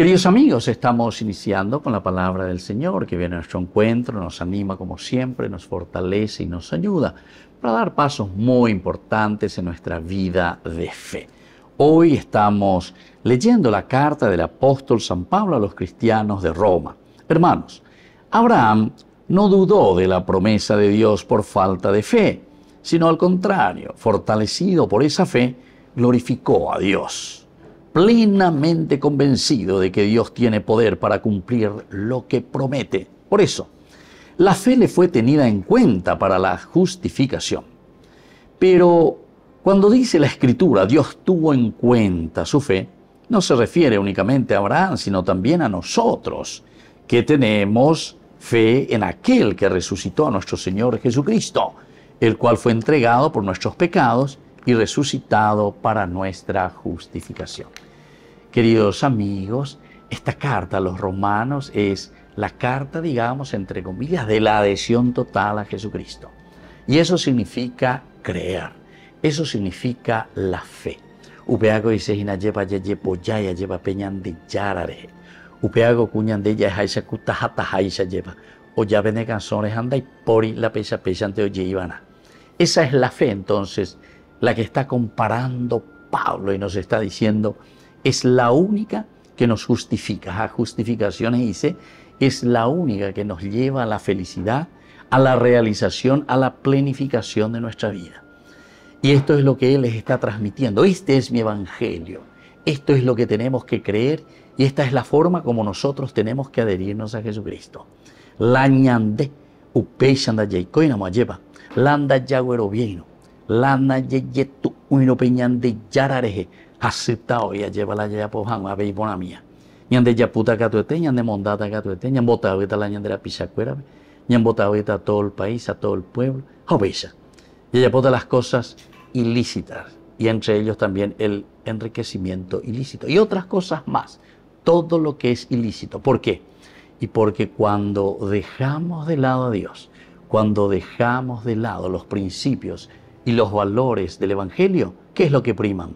Queridos amigos, estamos iniciando con la palabra del Señor que viene a nuestro encuentro, nos anima como siempre, nos fortalece y nos ayuda para dar pasos muy importantes en nuestra vida de fe. Hoy estamos leyendo la carta del apóstol San Pablo a los cristianos de Roma. Hermanos, Abraham no dudó de la promesa de Dios por falta de fe, sino al contrario, fortalecido por esa fe, glorificó a Dios plenamente convencido de que Dios tiene poder para cumplir lo que promete. Por eso, la fe le fue tenida en cuenta para la justificación. Pero cuando dice la escritura, Dios tuvo en cuenta su fe, no se refiere únicamente a Abraham, sino también a nosotros, que tenemos fe en aquel que resucitó a nuestro Señor Jesucristo, el cual fue entregado por nuestros pecados y resucitado para nuestra justificación. Queridos amigos, esta carta a los romanos es la carta, digamos, entre comillas, de la adhesión total a Jesucristo. Y eso significa creer, eso significa la fe. Upeago dice, lleva ya ya lleva peñan de yarare. Upeago cuñan de yaya jaisa kutajata jaisa lleva. O ya vene anda y pori la pesa pesa ante oye ibana. Esa es la fe entonces, la que está comparando Pablo y nos está diciendo, es la única que nos justifica. A justificaciones dice, es la única que nos lleva a la felicidad, a la realización, a la planificación de nuestra vida. Y esto es lo que Él les está transmitiendo. Este es mi evangelio. Esto es lo que tenemos que creer y esta es la forma como nosotros tenemos que adherirnos a Jesucristo. La ñande, landa yeyetu peñande yarareje, aceptado ya la ya por a ver por la mía ñande yaputa catuete ñande mondata catuete botado ahorita la ni pichacuera botado ahorita a todo el país a todo el pueblo obesa oh, y vota las cosas ilícitas y entre ellos también el enriquecimiento ilícito y otras cosas más todo lo que es ilícito ¿por qué? y porque cuando dejamos de lado a Dios cuando dejamos de lado los principios y los valores del Evangelio, ¿qué es lo que priman?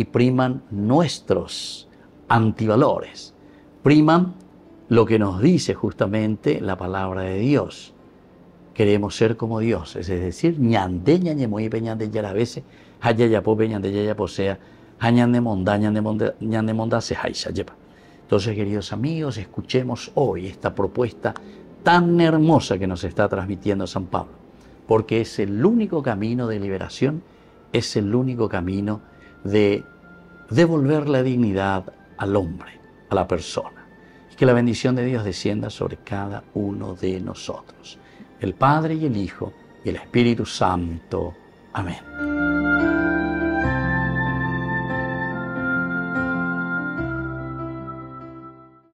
y priman nuestros antivalores, priman lo que nos dice justamente la palabra de Dios. Queremos ser como Dios, es decir, ñande, peña peñande, yarabese, hayayapo, peñande, posea hañande, monda, ñande, monda, de monda, se yepa. Entonces, queridos amigos, escuchemos hoy esta propuesta tan hermosa que nos está transmitiendo San Pablo, porque es el único camino de liberación, es el único camino de devolver la dignidad al hombre, a la persona. Y que la bendición de Dios descienda sobre cada uno de nosotros. El Padre y el Hijo y el Espíritu Santo. Amén.